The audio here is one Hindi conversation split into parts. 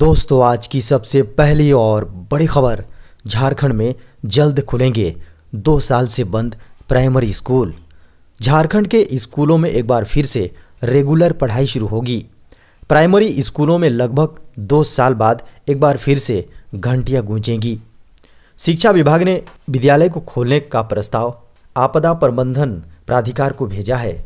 दोस्तों आज की सबसे पहली और बड़ी खबर झारखंड में जल्द खुलेंगे दो साल से बंद प्राइमरी स्कूल झारखंड के स्कूलों में एक बार फिर से रेगुलर पढ़ाई शुरू होगी प्राइमरी स्कूलों में लगभग दो साल बाद एक बार फिर से घंटियाँ गूंजेंगी शिक्षा विभाग ने विद्यालय को खोलने का प्रस्ताव आपदा प्रबंधन प्राधिकार को भेजा है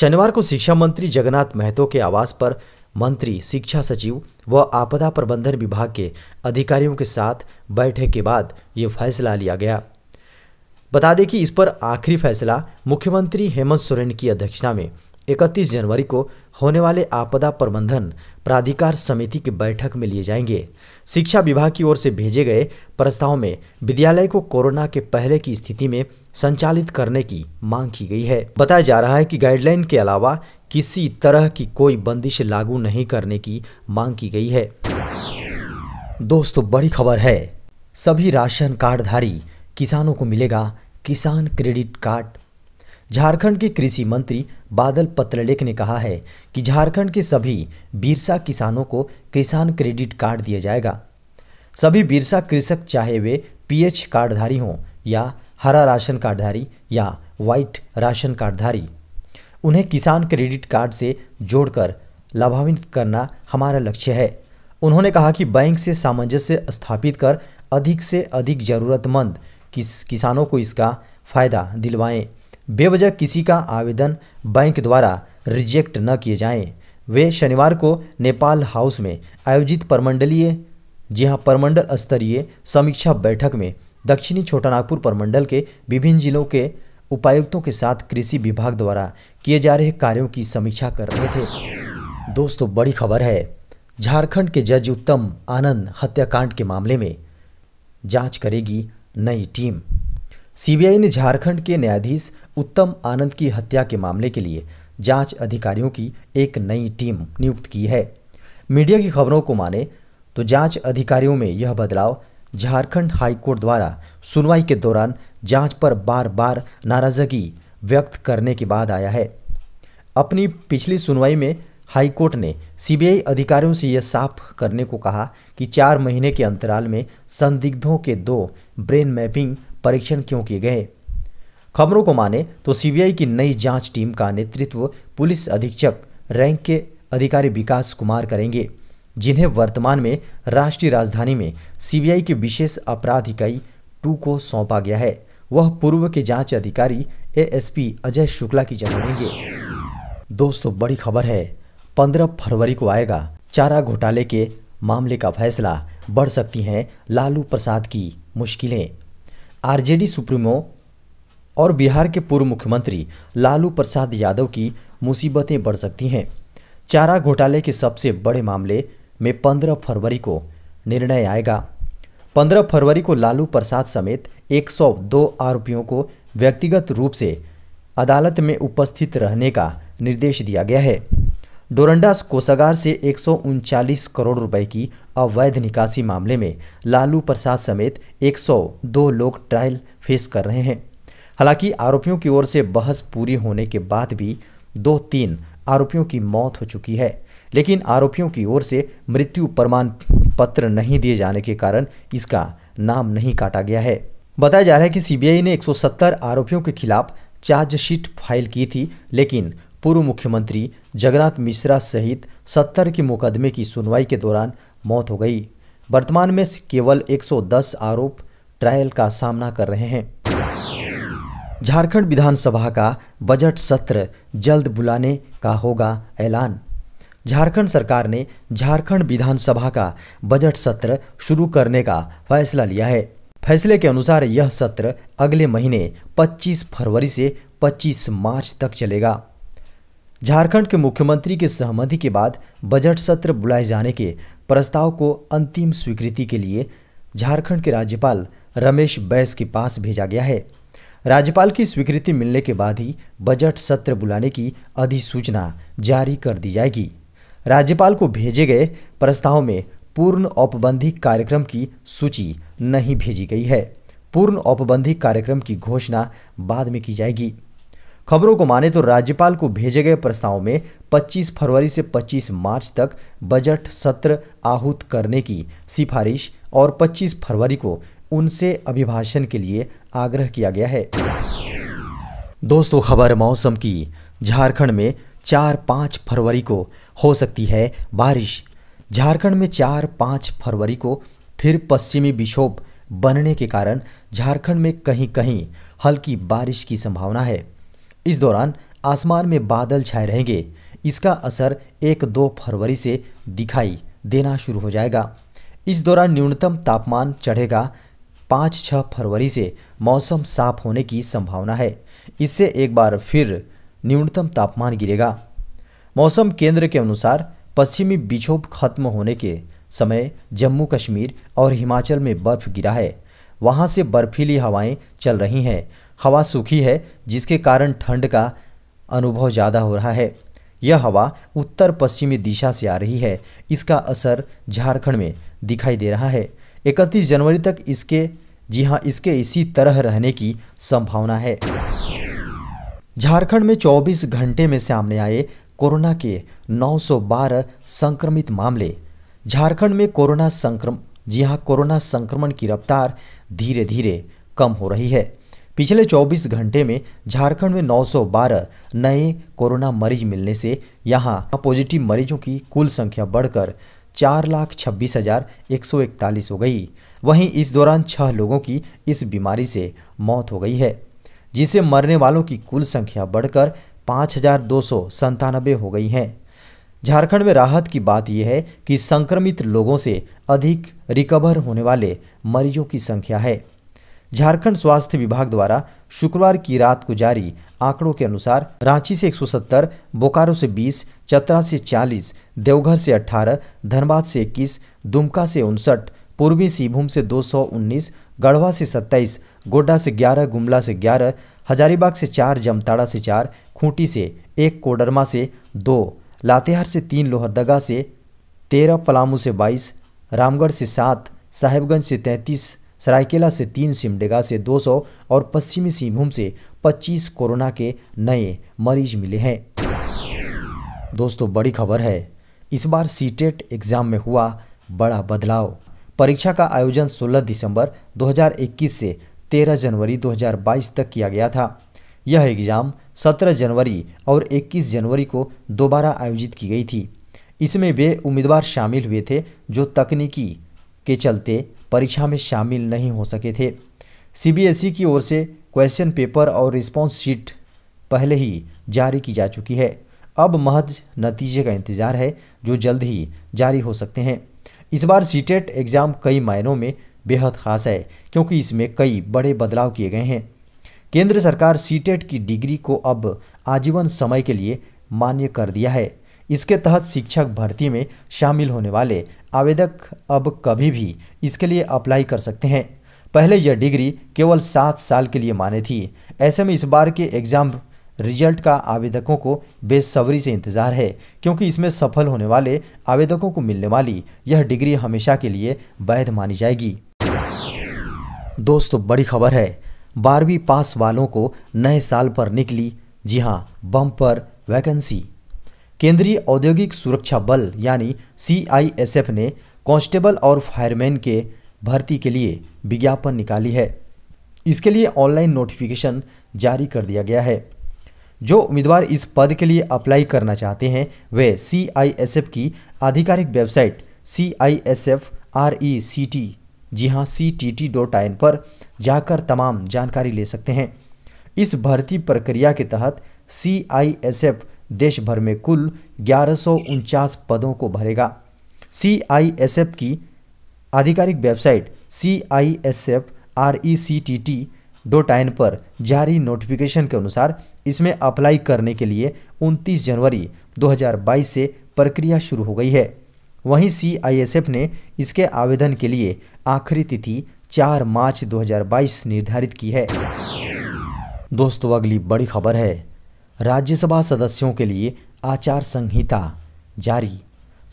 शनिवार को शिक्षा मंत्री जगन्नाथ महतो के आवास पर मंत्री शिक्षा सचिव व आपदा प्रबंधन विभाग के अधिकारियों के साथ बैठक के बाद ये फैसला लिया गया बता दें कि इस पर आखिरी फैसला मुख्यमंत्री हेमंत सोरेन की अध्यक्षता में 31 जनवरी को होने वाले आपदा प्रबंधन प्राधिकार समिति की बैठक में लिए जाएंगे शिक्षा विभाग की ओर से भेजे गए प्रस्ताव में विद्यालय को कोरोना के पहले की स्थिति में संचालित करने की मांग की गई है बताया जा रहा है कि गाइडलाइन के अलावा किसी तरह की कोई बंदिश लागू नहीं करने की मांग की गई है दोस्तों बड़ी खबर है सभी राशन कार्डधारी किसानों को मिलेगा किसान क्रेडिट कार्ड झारखंड के कृषि मंत्री बादल पत्रलेख ने कहा है कि झारखंड के सभी बिरसा किसानों को किसान क्रेडिट कार्ड दिया जाएगा सभी बिरसा कृषक चाहे वे पीएच कार्डधारी हों या हरा राशन कार्डधारी या वाइट राशन कार्डधारी उन्हें किसान क्रेडिट कार्ड से जोड़कर लाभान्वित करना हमारा लक्ष्य है उन्होंने कहा कि बैंक से सामंजस्य स्थापित कर अधिक से अधिक ज़रूरतमंद किस किसानों को इसका फ़ायदा दिलवाएं बेवजह किसी का आवेदन बैंक द्वारा रिजेक्ट न किए जाएं वे शनिवार को नेपाल हाउस में आयोजित परमंडलीय जी हाँ परमंडल स्तरीय समीक्षा बैठक में दक्षिणी छोटानागपुर परमंडल के विभिन्न जिलों के उपायुक्तों के साथ कृषि विभाग द्वारा किए जा रहे कार्यों की समीक्षा कर रहे थे दोस्तों बड़ी खबर है झारखंड के जज उत्तम आनंद हत्याकांड के मामले में जांच करेगी नई टीम सीबीआई ने झारखंड के न्यायाधीश उत्तम आनंद की हत्या के मामले के लिए जांच अधिकारियों की एक नई टीम नियुक्त की है मीडिया की खबरों को माने तो जांच अधिकारियों में यह बदलाव झारखंड हाईकोर्ट द्वारा सुनवाई के दौरान जांच पर बार बार नाराजगी व्यक्त करने के बाद आया है अपनी पिछली सुनवाई में हाईकोर्ट ने सीबीआई अधिकारियों से यह साफ करने को कहा कि चार महीने के अंतराल में संदिग्धों के दो ब्रेन मैपिंग परीक्षण क्यों किए गए खबरों को माने तो सीबीआई की नई जांच टीम का नेतृत्व पुलिस अधीक्षक रैंक के अधिकारी विकास कुमार करेंगे जिन्हें वर्तमान में राष्ट्रीय राजधानी में सीबीआई की विशेष अपराध इकाई टू को सौंपा गया है वह पूर्व के जांच अधिकारी एएसपी अजय शुक्ला की जगह लेंगे दोस्तों बड़ी खबर है पंद्रह फरवरी को आएगा चारा घोटाले के मामले का फैसला बढ़ सकती हैं लालू प्रसाद की मुश्किलें आरजेडी सुप्रीमो और बिहार के पूर्व मुख्यमंत्री लालू प्रसाद यादव की मुसीबतें बढ़ सकती हैं चारा घोटाले के सबसे बड़े मामले में पंद्रह फरवरी को निर्णय आएगा पंद्रह फरवरी को लालू प्रसाद समेत 102 आरोपियों को व्यक्तिगत रूप से अदालत में उपस्थित रहने का निर्देश दिया गया है डोरंडा कोषागार से एक करोड़ रुपए की अवैध निकासी मामले में लालू प्रसाद समेत 102 लोग ट्रायल फेस कर रहे हैं हालांकि आरोपियों की ओर से बहस पूरी होने के बाद भी दो तीन आरोपियों की मौत हो चुकी है लेकिन आरोपियों की ओर से मृत्यु प्रमाण पत्र नहीं दिए जाने के कारण इसका नाम नहीं काटा गया है बताया जा रहा है कि सीबीआई ने 170 आरोपियों के खिलाफ चार्जशीट फाइल की थी लेकिन पूर्व मुख्यमंत्री जगन्नाथ मिश्रा सहित 70 के मुकदमे की सुनवाई के दौरान मौत हो गई वर्तमान में केवल 110 आरोप ट्रायल का सामना कर रहे हैं झारखंड विधानसभा का बजट सत्र जल्द बुलाने का होगा ऐलान झारखंड सरकार ने झारखंड विधानसभा का बजट सत्र शुरू करने का फैसला लिया है फैसले के अनुसार यह सत्र अगले महीने 25 फरवरी से 25 मार्च तक चलेगा झारखंड के मुख्यमंत्री के सहमति के बाद बजट सत्र बुलाए जाने के प्रस्ताव को अंतिम स्वीकृति के लिए झारखंड के राज्यपाल रमेश बैस के पास भेजा गया है राज्यपाल की स्वीकृति मिलने के बाद ही बजट सत्र बुलाने की अधिसूचना जारी कर दी जाएगी राज्यपाल को भेजे गए प्रस्ताव में पूर्ण औपबंधिक कार्यक्रम की सूची नहीं भेजी गई है पूर्ण औपबंधिक कार्यक्रम की घोषणा बाद में की जाएगी खबरों को माने तो राज्यपाल को भेजे गए प्रस्ताव में 25 फरवरी से 25 मार्च तक बजट सत्र आहूत करने की सिफारिश और 25 फरवरी को उनसे अभिभाषण के लिए आग्रह किया गया है दोस्तों खबर मौसम की झारखंड में चार पाँच फरवरी को हो सकती है बारिश झारखंड में चार पाँच फरवरी को फिर पश्चिमी विक्षोभ बनने के कारण झारखंड में कहीं कहीं हल्की बारिश की संभावना है इस दौरान आसमान में बादल छाए रहेंगे इसका असर एक दो फरवरी से दिखाई देना शुरू हो जाएगा इस दौरान न्यूनतम तापमान चढ़ेगा पाँच छः फरवरी से मौसम साफ होने की संभावना है इससे एक बार फिर न्यूनतम तापमान गिरेगा मौसम केंद्र के अनुसार पश्चिमी विक्षोभ खत्म होने के समय जम्मू कश्मीर और हिमाचल में बर्फ गिरा है वहाँ से बर्फीली हवाएं चल रही हैं हवा सूखी है जिसके कारण ठंड का अनुभव ज़्यादा हो रहा है यह हवा उत्तर पश्चिमी दिशा से आ रही है इसका असर झारखंड में दिखाई दे रहा है इकतीस जनवरी तक इसके जी हाँ इसके इसी तरह रहने की संभावना है झारखंड में 24 घंटे में सामने आए कोरोना के 912 संक्रमित मामले झारखंड में कोरोना संक्रम जी हाँ कोरोना संक्रमण की रफ्तार धीरे धीरे कम हो रही है पिछले 24 घंटे में झारखंड में 912 नए कोरोना मरीज मिलने से यहाँ पॉजिटिव मरीजों की कुल संख्या बढ़कर चार लाख छब्बीस हजार एक सौ इकतालीस हो गई वहीं इस दौरान छह लोगों की इस बीमारी से मौत हो गई है जिसे मरने वालों की कुल संख्या बढ़कर पाँच हो गई है झारखंड में राहत की बात यह है कि संक्रमित लोगों से अधिक रिकवर होने वाले मरीजों की संख्या है झारखंड स्वास्थ्य विभाग द्वारा शुक्रवार की रात को जारी आंकड़ों के अनुसार रांची से 170, बोकारो से 20, चतरा से 40, देवघर से 18, धनबाद से 21, दुमका से उनसठ पूर्वी सिंहभूम से 219, गढ़वा से 27, गोड्डा से 11, गुमला से 11, हजारीबाग से 4, जमताड़ा से 4, खूंटी से एक कोडरमा से 2, लातेहार से 3, लोहरदगा से 13, पलामू से 22, रामगढ़ से 7, साहेबगंज से 33, सरायकेला से तीन सिमडेगा से 200 और पश्चिमी सिंहभूम से 25 कोरोना के नए मरीज मिले हैं दोस्तों बड़ी खबर है इस बार सीटेट एग्ज़ाम e में हुआ बड़ा बदलाव परीक्षा का आयोजन 16 दिसंबर 2021 से 13 जनवरी 2022 तक किया गया था यह एग्ज़ाम 17 जनवरी और 21 जनवरी को दोबारा आयोजित की गई थी इसमें वे उम्मीदवार शामिल हुए थे जो तकनीकी के चलते परीक्षा में शामिल नहीं हो सके थे सीबीएसई की ओर से क्वेश्चन पेपर और रिस्पॉन्स शीट पहले ही जारी की जा चुकी है अब महज नतीजे का इंतज़ार है जो जल्द ही जारी हो सकते हैं इस बार सीटेट एग्ज़ाम e कई मायनों में बेहद खास है क्योंकि इसमें कई बड़े बदलाव किए गए हैं केंद्र सरकार सीटेट e की डिग्री को अब आजीवन समय के लिए मान्य कर दिया है इसके तहत शिक्षक भर्ती में शामिल होने वाले आवेदक अब कभी भी इसके लिए अप्लाई कर सकते हैं पहले यह डिग्री केवल सात साल के लिए माने थी ऐसे में इस बार के एग्ज़ाम रिजल्ट का आवेदकों को बेसब्री से इंतजार है क्योंकि इसमें सफल होने वाले आवेदकों को मिलने वाली यह डिग्री हमेशा के लिए वैध मानी जाएगी दोस्तों बड़ी खबर है बारहवीं पास वालों को नए साल पर निकली जी हाँ बम पर वैकेंसी केंद्रीय औद्योगिक सुरक्षा बल यानी सी ने कांस्टेबल और फायरमैन के भर्ती के लिए विज्ञापन निकाली है इसके लिए ऑनलाइन नोटिफिकेशन जारी कर दिया गया है जो उम्मीदवार इस पद के लिए अप्लाई करना चाहते हैं वे सी की आधिकारिक website C I S F R E C T G हाँ C T T dot in पर जाकर तमाम जानकारी ले सकते हैं इस भर्ती प्रक्रिया के तहत सी आई एस एफ देश भर में कुल ग्यारह पदों को भरेगा सी आई एस एफ की आधिकारिक website C I S F R E C T T dot in पर जारी नोटिफिकेशन के अनुसार इसमें अप्लाई करने के लिए 29 जनवरी 2022 से प्रक्रिया शुरू हो गई है वहीं सीआईएसएफ ने इसके आवेदन के लिए आखिरी तिथि 4 मार्च 2022 निर्धारित की है दोस्तों अगली बड़ी खबर है राज्यसभा सदस्यों के लिए आचार संहिता जारी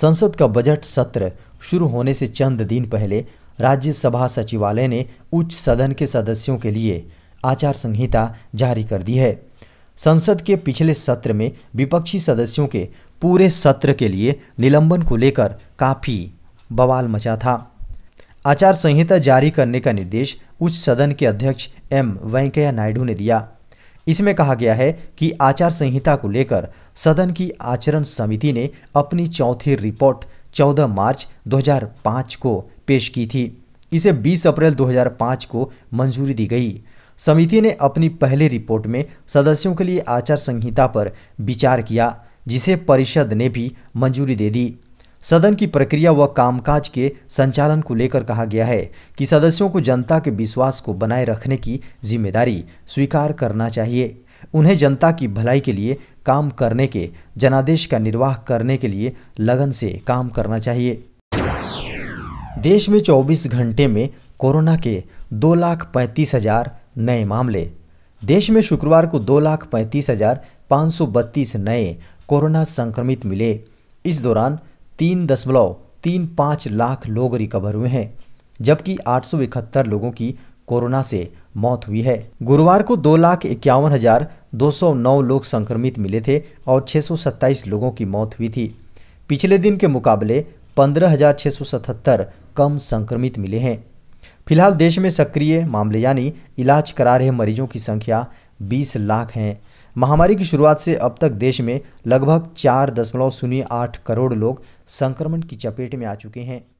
संसद का बजट सत्र शुरू होने से चंद दिन पहले राज्यसभा सचिवालय ने उच्च सदन के सदस्यों के लिए आचार संहिता जारी कर दी है संसद के पिछले सत्र में विपक्षी सदस्यों के पूरे सत्र के लिए निलंबन को लेकर काफ़ी बवाल मचा था आचार संहिता जारी करने का निर्देश उच्च सदन के अध्यक्ष एम वेंकैया नायडू ने दिया इसमें कहा गया है कि आचार संहिता को लेकर सदन की आचरण समिति ने अपनी चौथी रिपोर्ट 14 मार्च 2005 को पेश की थी इसे 20 अप्रैल 2005 को मंजूरी दी गई समिति ने अपनी पहली रिपोर्ट में सदस्यों के लिए आचार संहिता पर विचार किया जिसे परिषद ने भी मंजूरी दे दी सदन की प्रक्रिया व कामकाज के संचालन को लेकर कहा गया है कि सदस्यों को जनता के विश्वास को बनाए रखने की जिम्मेदारी स्वीकार करना चाहिए उन्हें जनता की भलाई के लिए काम करने के जनादेश का निर्वाह करने के लिए लगन से काम करना चाहिए देश में 24 घंटे में कोरोना के दो लाख पैंतीस हजार नए मामले देश में शुक्रवार को दो लाख पैंतीस हजार पाँच सौ बत्तीस नए कोरोना संक्रमित मिले इस दौरान तीन दशमलव तीन पाँच लाख लोग रिकवर हुए हैं जबकि आठ लोगों की कोरोना से मौत हुई है गुरुवार को दो लाख इक्यावन हजार दो सौ नौ लोग संक्रमित मिले थे और छः सौ सत्ताईस लोगों की मौत हुई थी पिछले दिन के मुकाबले पंद्रह हजार छः सौ सतहत्तर कम संक्रमित मिले हैं फिलहाल देश में सक्रिय मामले यानी इलाज करा रहे मरीजों की संख्या बीस लाख हैं महामारी की शुरुआत से अब तक देश में लगभग चार दशमलव शून्य आठ करोड़ लोग संक्रमण की चपेट में आ चुके हैं